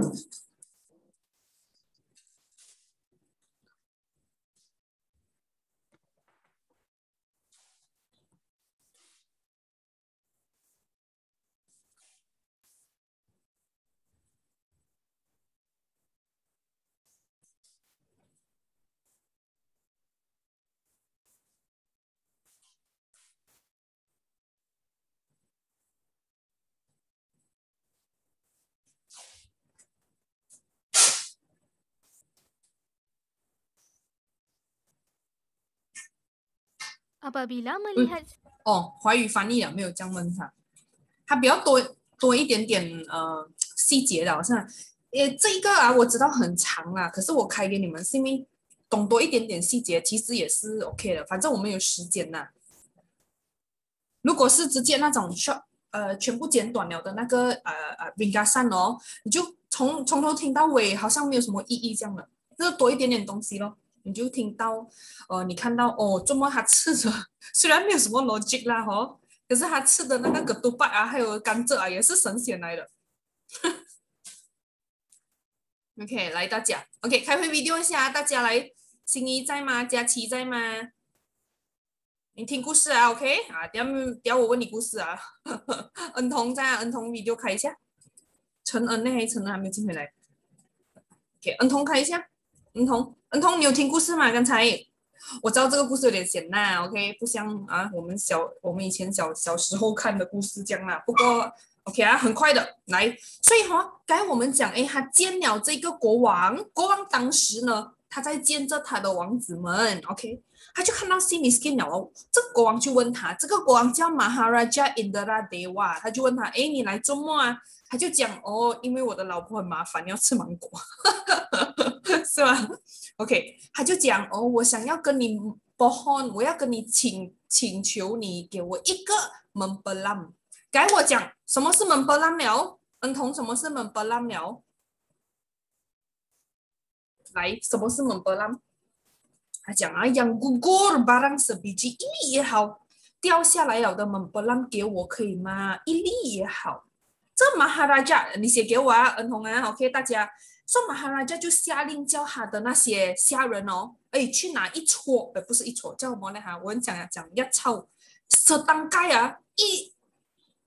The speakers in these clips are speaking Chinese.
Thank you. 哦，华语翻译了没有这温长，它比较多多一点点呃细节的，好像。也这一个啊，我知道很长啊，可是我开给你们，是因为懂多一点点细节，其实也是 OK 的，反正我们有时间呐。如果是直接那种 short 呃全部剪短了的那个呃呃 s a n 哦，你就从从头听到尾，好像没有什么意义这样的，就多一点点东西咯。你就听到，哦，你看到，哦，怎么他吃的？虽然没有什么逻辑啦，吼，可是他吃的那个葛度巴啊，还有甘蔗啊，也是神仙来的。OK，来大家，OK，开会 video 一下，大家来，新一在吗？佳琪在吗？你听故事啊？OK，啊，等下等下我问你故事啊？恩童在，啊，恩童 video 开一下。陈恩呢？陈恩还没进回来。OK，恩童开一下，恩童。通，你有听故事吗？刚才我知道这个故事有点难，OK，不像啊，我们小我们以前小小时候看的故事这样啦。不过 OK 啊，很快的来。所以哈，刚才我们讲，哎，他见了这个国王，国王当时呢，他在见着他的王子们，OK，他就看到西米斯 i 鸟了。这国王就问他，这个国王叫马哈拉 r a 德拉 w 瓦，他就问他，哎，你来做么？他就讲哦，因为我的老婆很麻烦，你要吃芒果，是吧？OK，他就讲哦，我想要跟你，我我要跟你请请求你给我一个 m e m b e a s 我讲什么是 m e m b e l a 了，恩童什么是 m e m b e a 了，来什么是 m e m b e a 他讲啊，养枯树、b a r a n 一粒也好，掉下来了的 m e m b e a 给我可以吗？一粒也好。这马哈拉加，你写给我啊，恩童啊，OK，大家说马哈拉加就下令叫他的那些下人哦，哎，去拿一撮，呃，不是一撮，叫什么来哈？我们讲讲要凑。十当盖啊，一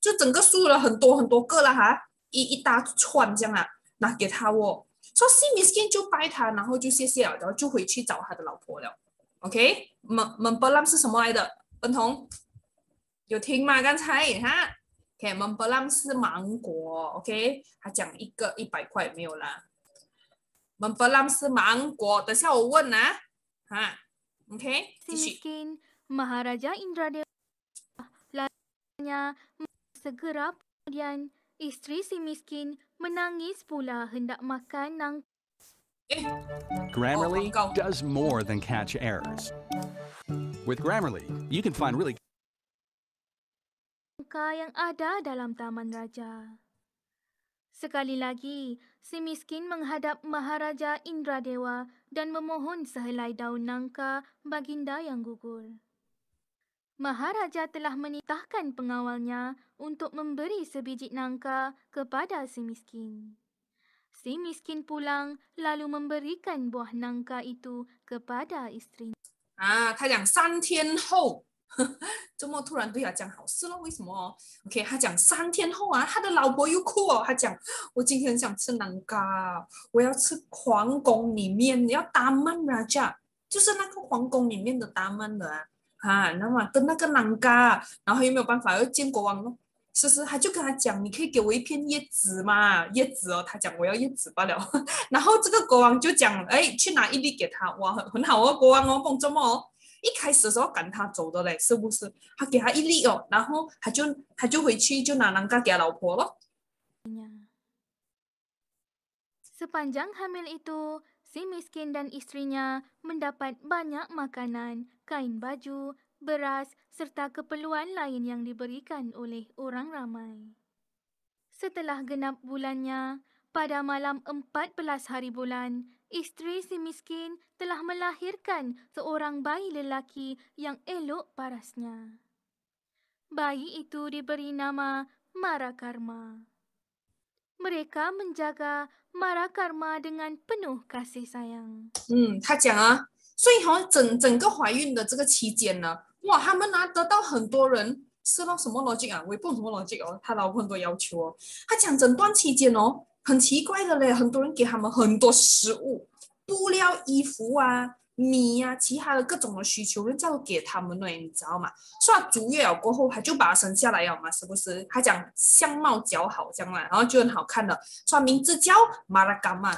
就整个数了很多很多个了哈，一一大串这样啊，拿给他哦。说 skin 就拜他，然后就谢谢了，然后就回去找他的老婆了，OK。蒙蒙波浪是什么来的？恩童有听吗？刚才哈？OK，蒙博朗是芒果，OK，他讲一个一百块没有啦。蒙博朗是芒果，等下我问啊，啊，OK，继续。Miskin Maharaja Indradewa，lanya segera kemudian istri si miskin menangis pula hendak makan nang. Eh, Grammarly does more than catch errors. With Grammarly, you can find really kelakar yang ada dalam Taman Raja. Sekali lagi, si miskin menghadap Maharaja Indradewa dan memohon sehelai daun nangka baginda yang gugur. Maharaja telah menitahkan pengawalnya untuk memberi sebiji nangka kepada si miskin. Si miskin pulang lalu memberikan buah nangka itu kepada isterinya. Ah, dia kata, "3 hari kemudian, 周末突然对他讲好事了，为什么？OK，他讲三天后啊，他的老婆又哭哦。他讲我今天想吃南瓜，我要吃皇宫里面你要达曼拉架，就是那个皇宫里面的达曼的啊。啊，那么跟那个南瓜，然后又没有办法要见国王咯。其实他就跟他讲，你可以给我一片叶子嘛，叶子哦。他讲我要叶子罢了。然后这个国王就讲，哎，去拿一粒给他，哇，很很好哦，国王哦，周末哦。一开始的时候赶他走的嘞，是不是？他给他一粒哦，然后他就他就回去就拿那个给他老婆了。Sepanjang hamil itu, si miskin dan istrinya mendapat banyak makanan, kain baju, beras serta keperluan lain yang diberikan oleh orang ramai. Setelah genap bulannya, pada malam empat belas hari bulan, isteri si miskin telah melahirkan seorang bayi lelaki yang elok parasnya. Bayi itu diberi nama Mara Karma. Mereka menjaga Mara Karma dengan penuh kasih sayang. Hmm, dia cakap, ah, so, jadi, ha, 整整个怀孕的这个期间呢，哇，他们呢、啊、得到很多人。是咯，什么逻辑啊？我也不懂什么逻辑哦。他老婆很多要求哦。他讲整段期间哦，很奇怪的嘞，很多人给他们很多食物、布料、衣服啊、米呀，其他的各种的需求，人家都给他们嘞，你知道吗？刷足月了过后，他就把他生下来了嘛，是不是？他讲相貌姣好，将来然后就很好看的，他名字叫马拉甘嘛。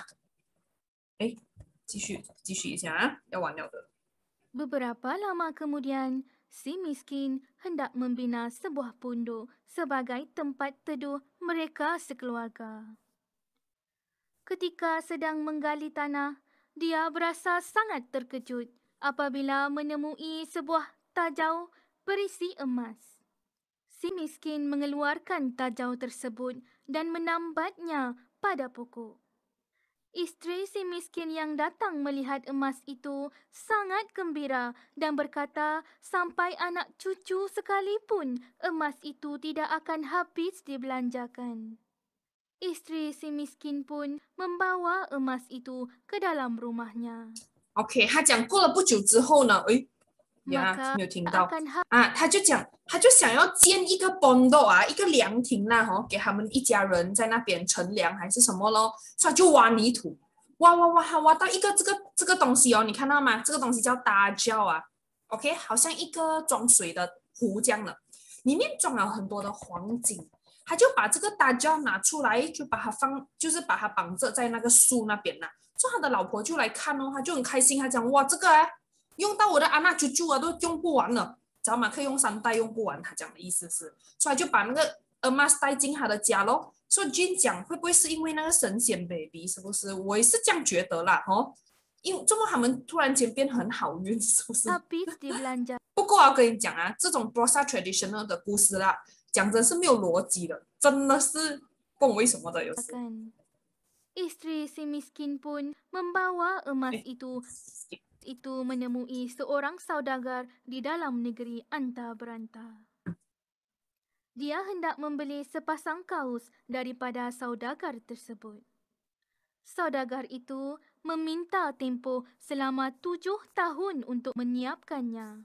哎，继续继续一下，要完了的。Beberapa lama kemudian, si miskin hendak membina sebuah p u n d u k sebagai tempat teduh mereka sekeluarga. Ketika sedang menggali tanah, dia berasa sangat terkejut apabila menemui sebuah tajau berisi emas. Si miskin mengeluarkan tajau tersebut dan menambatnya pada pokok. Isteri si miskin yang datang melihat emas itu sangat gembira dan berkata sampai anak cucu sekalipun emas itu tidak akan habis dibelanjakan. Istri si miskin pun membawa emas itu ke dalam rumahnya。OK，他讲过了不久之后呢，呀，没有听到啊，他就讲，他就想要建一个棚斗啊，一个凉亭啦，吼，给他们一家人在那边乘凉还是什么咯？他就挖泥土，挖挖挖，他挖到一个这个这个东西哦，你看到吗？这个东西叫大窖啊，OK，好像一个装水的壶样的，里面装了很多的黄金。他就把这个大胶拿出来，就把它放，就是把它绑着在那个树那边所说他的老婆就来看哦，他就很开心，他讲哇这个啊，用到我的安娜珠珠啊都用不完了，道吗？马克用三代用不完，他讲的意思是，所以就把那个阿玛斯带进他的家咯。说君讲会不会是因为那个神仙 baby 是不是？我也是这样觉得啦，哦，因这么他们突然间变很好运是不是？不过我跟你讲啊，这种多萨 traditional 的故事啦。讲真是没有逻辑的，真的是不为什么的，有时。Istri si miskin pun membawa emas eh. itu itu menemui seorang saudagar di dalam negeri Anta Beranta. Dia hendak membeli sepasang kaus daripada saudagar tersebut. Saudagar itu meminta tempo selama tujuh tahun untuk menyiapkannya.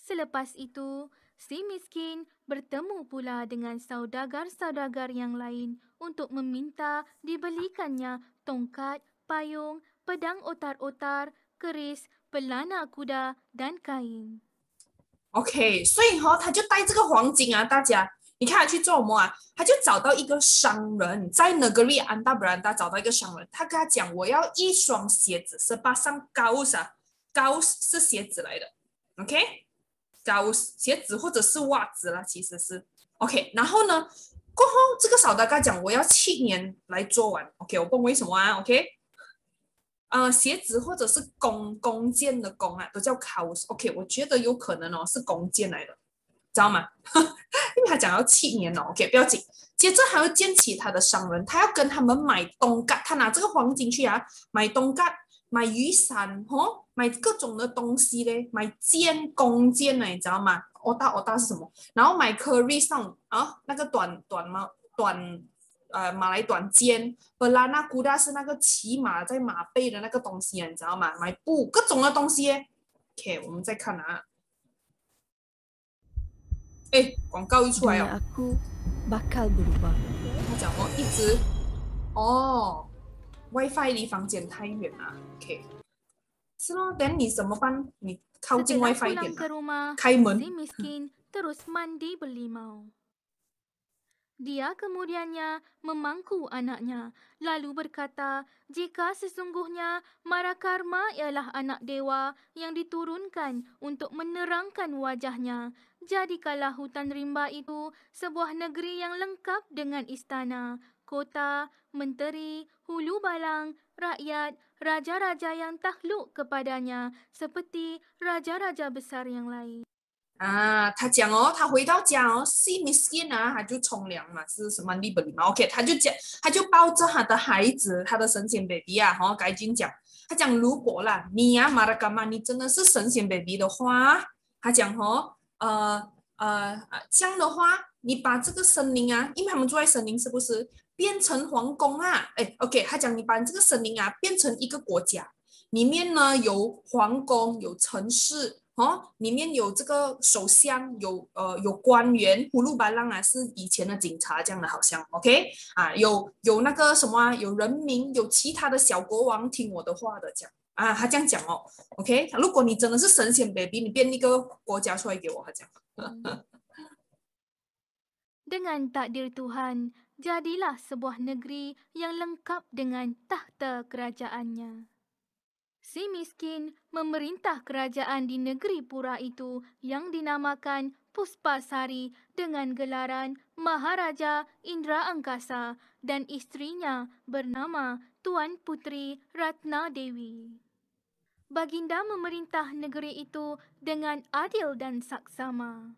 Selepas itu, si miskin bertemu pula dengan saudagar-saudagar yang lain untuk meminta dibelikannya tongkat, payung, pedang otar-otar, keris, pelana kuda dan kain. Okay, 所以哈、哦，他就带这个黄金啊，大家，你看他去做什么啊？他就找到一个商人，在 n a g a r i Anda Branda 找到一个商人，他跟他讲，我要一双鞋子，十八上高啊，高是鞋子来的，OK。鞋子或者是袜子了，其实是 OK。然后呢，过后这个少的哥讲，我要七年来做完。OK，我问为什么啊？OK，呃，鞋子或者是弓弓箭的弓啊，都叫 c o w s OK，我觉得有可能哦，是弓箭来的，知道吗？因为他讲要七年哦。OK，不要紧。接着还要建其他的商人，他要跟他们买东干，他拿这个黄金去啊买东干。买雨伞，吼，买各种的东西嘞，买剑、弓箭嘞，你知道吗？哦达哦达是什么？然后买 curry 上啊，那个短短嘛短，呃，马来短剑。和拉那古达是那个骑马在马背的那个东西你知道吗？买布各种的东西耶。OK，我们再看啊。哎，广告一出来哦，他讲哦，一直，哦。WiFi 离房间太远啊，OK。是咯，等你怎么办？你靠近 WiFi 一点、啊，开门。terus mandi berlimau. Dia kemudiannya memangku anaknya, lalu berkata, jika sesungguhnya Mara Karma ialah anak dewa yang diturunkan untuk menerangkan wajahnya, jadikalah hutan rimba itu sebuah negeri yang lengkap dengan istana, kota, menteri, hulu balang, rakyat, raja-raja yang takluk kepadanya, seperti raja-raja besar yang lain。啊，他讲哦，他回到家哦，洗 miskin 啊，他就冲凉嘛，是什么 liberal o k 他就讲，他就抱着他的孩子，他的神仙 baby 啊，吼，赶紧讲，他讲如果啦，你啊，妈的干嘛？你真的是神仙 baby 的话，他讲吼，呃呃呃，讲的话，你把这个森林啊，因为他们住在森林，是不是？变成皇宫啊！哎，OK，他讲你把这个森林啊变成一个国家，里面呢有皇宫，有城市，哦，里面有这个首相，有呃有官员，呼噜白浪啊是以前的警察这样的好像，OK 啊，有有那个什么啊，有人民，有其他的小国王听我的话的讲啊，他这样讲哦，OK，如果你真的是神仙 baby，你变一个国家出来给我，他讲。jadilah sebuah negeri yang lengkap dengan tahta kerajaannya. Si miskin memerintah kerajaan di negeri pura itu yang dinamakan Puspasari dengan gelaran Maharaja Indra Angkasa dan istrinya bernama Tuan Putri Ratna Dewi. Baginda memerintah negeri itu dengan adil dan saksama.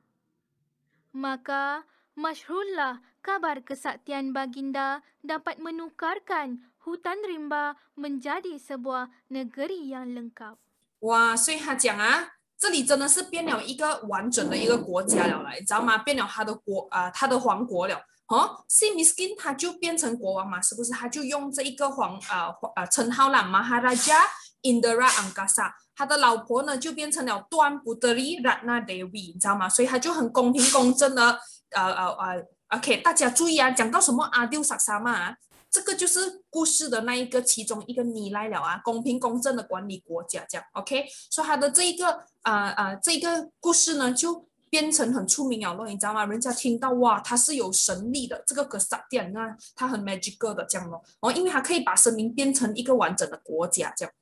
Maka, masyhurlah kabar kesaktian baginda dapat menukarkan hutan rimba menjadi sebuah negeri yang lengkap. Wah, so dia cakap ah, 这里真的是变了一个完整的一个国家了来，你知道吗？变了他的国啊、呃，他的皇国了。哦，Simiskin 他就变成国王嘛，是不是？他就用这一个皇啊啊、呃呃、称号啦，Maharaja Indira Angasa。他的老婆呢就变成了端布德里 Ratna Devi，你知道吗？所以他就很公平公正的呃呃呃。呃呃 OK，大家注意啊，讲到什么阿丢傻傻嘛，这个就是故事的那一个，其中一个你来了啊，公平公正的管理国家这样。OK，所以他的这一个啊啊这一个故事呢，就变成很出名了咯，你知道吗？人家听到哇，他是有神力的，这个个闪电，那他很 magical 的这样咯，哦，因为他可以把森林变成一个完整的国家这样。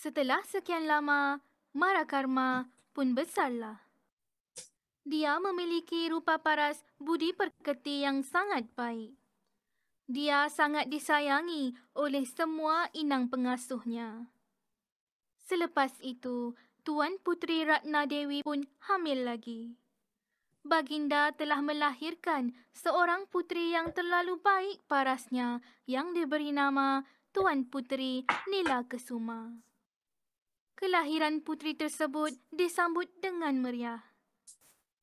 Setelah sekian 是 a 啦，是这样啦嘛，马拉卡嘛，不不傻啦。Dia memiliki rupa paras budi perketi yang sangat baik. Dia sangat disayangi oleh semua inang pengasuhnya. Selepas itu, Tuan Putri Ratna Dewi pun hamil lagi. Baginda telah melahirkan seorang putri yang terlalu baik parasnya yang diberi nama Tuan Putri Nila Kesuma. Kelahiran putri tersebut disambut dengan meriah.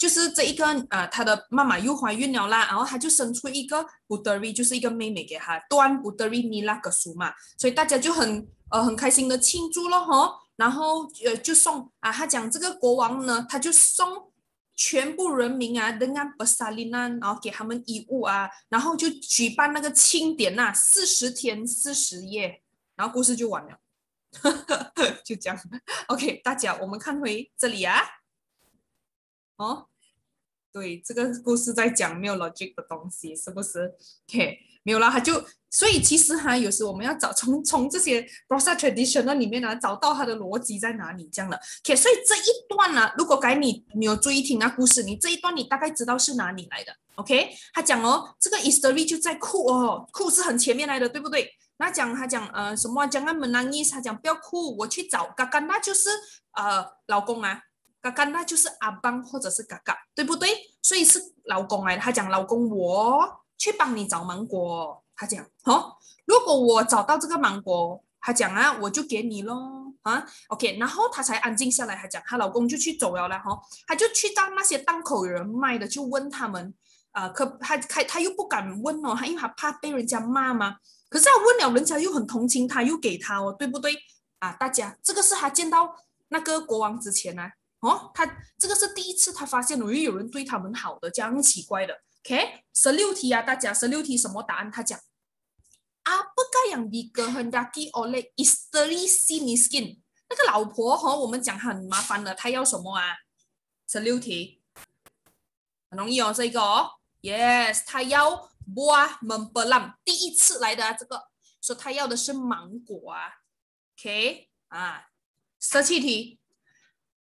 就是这一个，呃，他的妈妈又怀孕了啦，然后他就生出一个 e 德瑞，就是一个妹妹给他。端布德瑞尼那个书嘛，所以大家就很呃很开心的庆祝了哈。然后呃就送啊，他讲这个国王呢，他就送全部人民啊，等安巴 i n a 然后给他们衣物啊，然后就举办那个庆典呐，四十天四十夜，然后故事就完了，呵呵呵，就这样。OK，大家我们看回这里啊。哦。对，这个故事在讲没有逻辑的东西，是不是？OK，没有了，他就所以其实哈，有时我们要找从从这些 c r o t u s a tradition 那里面呢，找到它的逻辑在哪里，这样的。OK，所以这一段呢，如果改你，你有注意听那故事，你这一段你大概知道是哪里来的。OK，他讲哦，这个 history 就在哭哦，哭是很前面来的，对不对？那讲他讲呃什么？讲啊 Menanis，他讲不要哭，我去找刚刚，那就是呃老公啊。嘎嘎，那就是阿邦或者是嘎嘎，对不对？所以是老公来的，他讲老公，我去帮你找芒果。他讲哦，如果我找到这个芒果，他讲啊，我就给你咯。啊。OK，然后他才安静下来。他讲，她老公就去走了啦哈。他就去到那些档口有人卖的，就问他们啊。可他开他又不敢问哦，因为他怕被人家骂嘛。可是他问了，人家又很同情他，又给他哦，对不对？啊，大家，这个是他见到那个国王之前呢。哦，他这个是第一次，他发现容易有人对他们好的，这样奇怪的。o K，十六题啊，大家十六题什么答案？他讲啊，不该养 a n 和 d i k e r j a k a oleh history skin？那个老婆和我们讲很麻烦的，他要什么啊？十六题，很容易哦，这个哦，Yes，他要 b o a m e m b e l a m 第一次来的啊、这个，说他要的是芒果啊。o K，啊，十七题。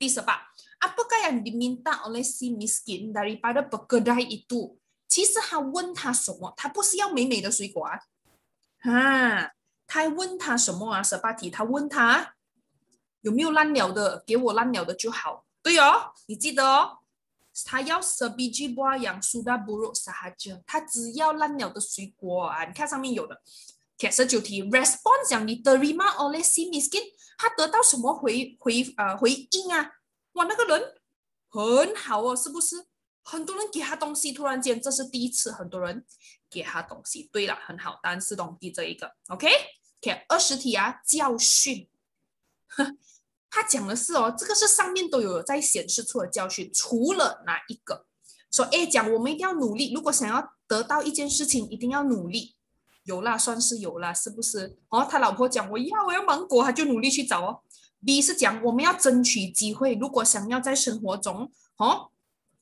第十八，阿伯盖人 demanded only some misty skin from other beggars. Itu，其实他问他什么，他不是要美美的水果啊，哈，他问他什么啊？十八题，他问他有没有烂鸟的，给我烂鸟的就好。对哦，你记得哦，他要十八只瓜，yang sudah buruk saja，他只要烂鸟的水果啊，你看上面有的。看十九题，response 讲的 remark e t s e e me skin，他得到什么回回呃回应啊？哇，那个人很好哦，是不是？很多人给他东西，突然间这是第一次，很多人给他东西，对了，很好，但然是东西这一个，OK。看二十题啊，教训，他讲的是哦，这个是上面都有在显示出的教训，除了哪一个？说 A 讲我们一定要努力，如果想要得到一件事情，一定要努力。有啦，算是有啦，是不是？哦，他老婆讲我要我要芒果，他就努力去找哦。B 是讲我们要争取机会，如果想要在生活中哦，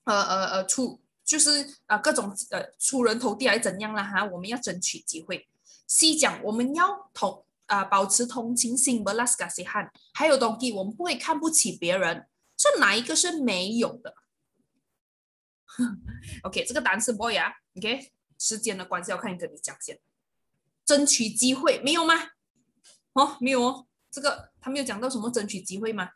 呃呃呃出就是啊各种呃出人头地还是怎样啦哈，我们要争取机会。C 讲我们要同啊保持同情心，不拉斯卡西 g n 还有西我们不会看不起别人，这哪一个是没有的？OK，这个单词 boy 雅。OK，时间的关系要看你跟你讲先。争取机会没有吗？哦，没有哦，这个他没有讲到什么争取机会吗？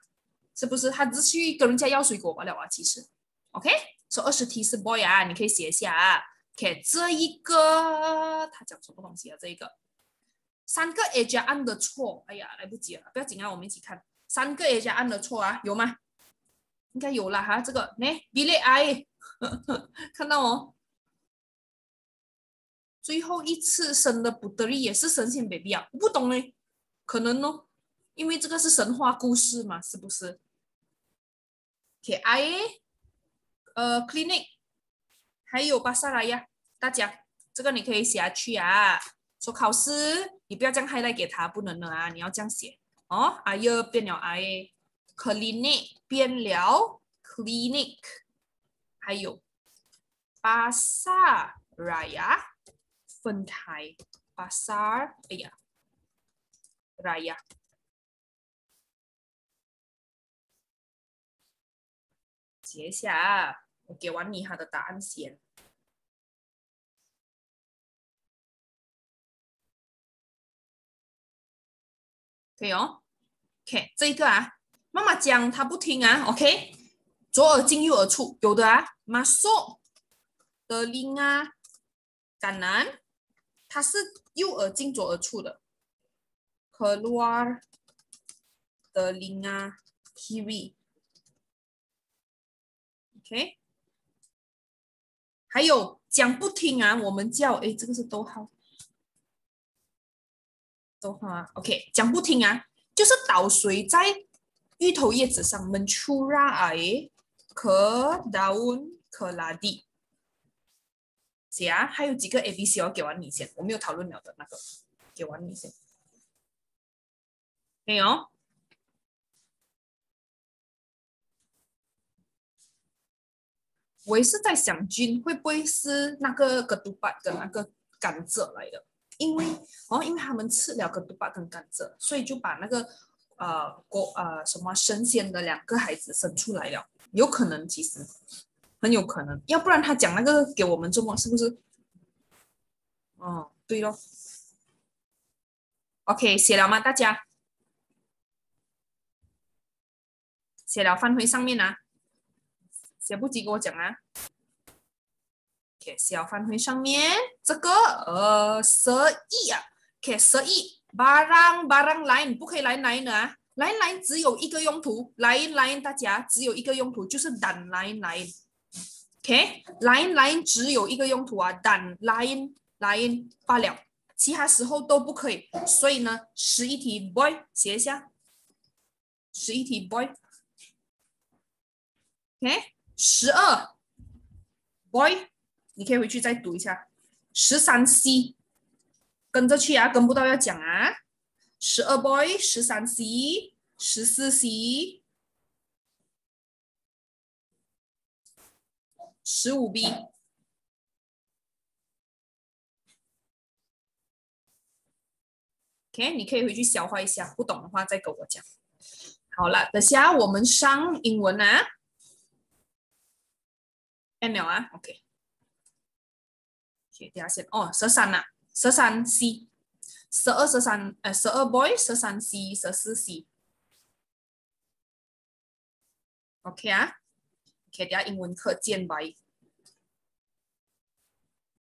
是不是他只去跟人家要水果罢了啊？其实，OK，说二十题是 boy 啊，你可以写一下啊。OK，这一个他讲什么东西啊？这一个三个 A 加案的错，哎呀，来不及了，不要紧啊，我们一起看三个 A 加案的错啊，有吗？应该有了哈，这个呢 b 类 a i 看到哦，最后一次生的不得力也是神仙 baby 啊！我不懂嘞，可能哦，因为这个是神话故事嘛，是不是？k 哎，呃，clinic，还有巴塞拉呀，大家，这个你可以写下去啊。说考试，你不要这样写来给他，不能的啊！你要这样写哦。哎哟，边聊哎，clinic 变了 clinic，还有巴塞拉呀。分开把ท pasar，哎呀，raya，写一下，我给完你他的答案先。对哦，K，这一个啊，妈妈讲，他不听啊，OK，左耳进右耳出，有的啊 m a s o k telinga，a n a n 它是右耳进左耳出的，keluar dari hiri，OK。还有讲不听啊，我们叫哎，这个是逗号，逗号 OK。讲不听啊，就是倒垂在芋头叶子上，menjulur di kedua daun keladi。姐啊？还有几个 A、B、C 要给完你先，我没有讨论了的那个，给完你先，没有。我也是在想，君会不会是那个格杜巴跟那个甘蔗来的？因为，哦，因为他们吃了格杜巴跟甘蔗，所以就把那个呃国呃什么神仙的两个孩子生出来了。有可能，其实。很有可能，要不然他讲那个给我们做梦是不是？嗯，对咯。OK，写了吗？大家写了，翻回上面啊。写不及给我讲啊。OK，写了，翻回上面。这个呃，十一啊，OK，十亿。巴让巴让来，你不可以来来呢？来来只有一个用途，来来大家只有一个用途，就是等来来。o K，l line i n 只有一个用途啊，但 line line 罢了，其他时候都不可以。所以呢，十一题 boy 写一下，十一题 boy，K，o 十二，boy，你可以回去再读一下。十三 C，跟着去啊，跟不到要讲啊。十二 boy，十三 C，十四 C。十五 B，OK，你可以回去消化一下，不懂的话再跟我讲。好了，等下我们上英文啊，哎鸟啊，OK，OK 第下先哦十三呐，十三 C，十二十三，呃十二 Boy，十三 C，十四 C，OK 啊。写点英文课件吧。